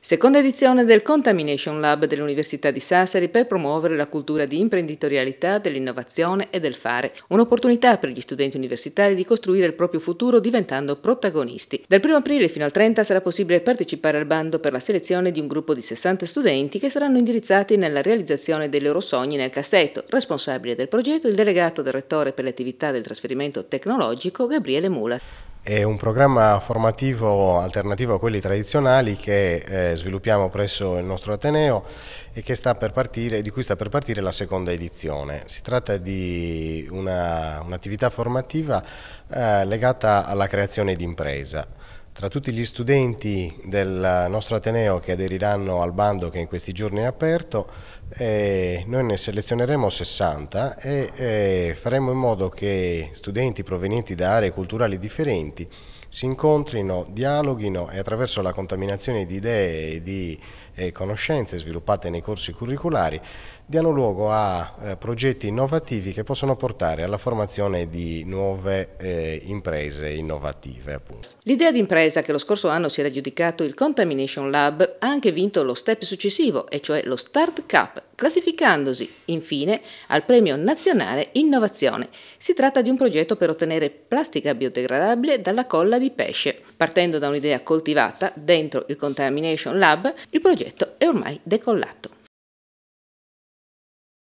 Seconda edizione del Contamination Lab dell'Università di Sassari per promuovere la cultura di imprenditorialità, dell'innovazione e del fare. Un'opportunità per gli studenti universitari di costruire il proprio futuro diventando protagonisti. Dal 1 aprile fino al 30 sarà possibile partecipare al bando per la selezione di un gruppo di 60 studenti che saranno indirizzati nella realizzazione dei loro sogni nel cassetto. Responsabile del progetto il delegato del rettore per le attività del trasferimento tecnologico Gabriele Mula. È un programma formativo alternativo a quelli tradizionali che eh, sviluppiamo presso il nostro Ateneo e partire, di cui sta per partire la seconda edizione. Si tratta di un'attività un formativa eh, legata alla creazione di impresa. Tra tutti gli studenti del nostro Ateneo che aderiranno al bando che in questi giorni è aperto, eh, noi ne selezioneremo 60 e eh, faremo in modo che studenti provenienti da aree culturali differenti si incontrino, dialoghino e attraverso la contaminazione di idee e di e conoscenze sviluppate nei corsi curriculari diano luogo a eh, progetti innovativi che possono portare alla formazione di nuove eh, imprese innovative. L'idea di impresa che lo scorso anno si era giudicato il Contamination Lab ha anche vinto lo step successivo, e cioè lo Start Cup, classificandosi infine al Premio Nazionale Innovazione. Si tratta di un progetto per ottenere plastica biodegradabile dalla colla di pesce. Partendo da un'idea coltivata dentro il Contamination Lab, il progetto progetto è ormai decollato.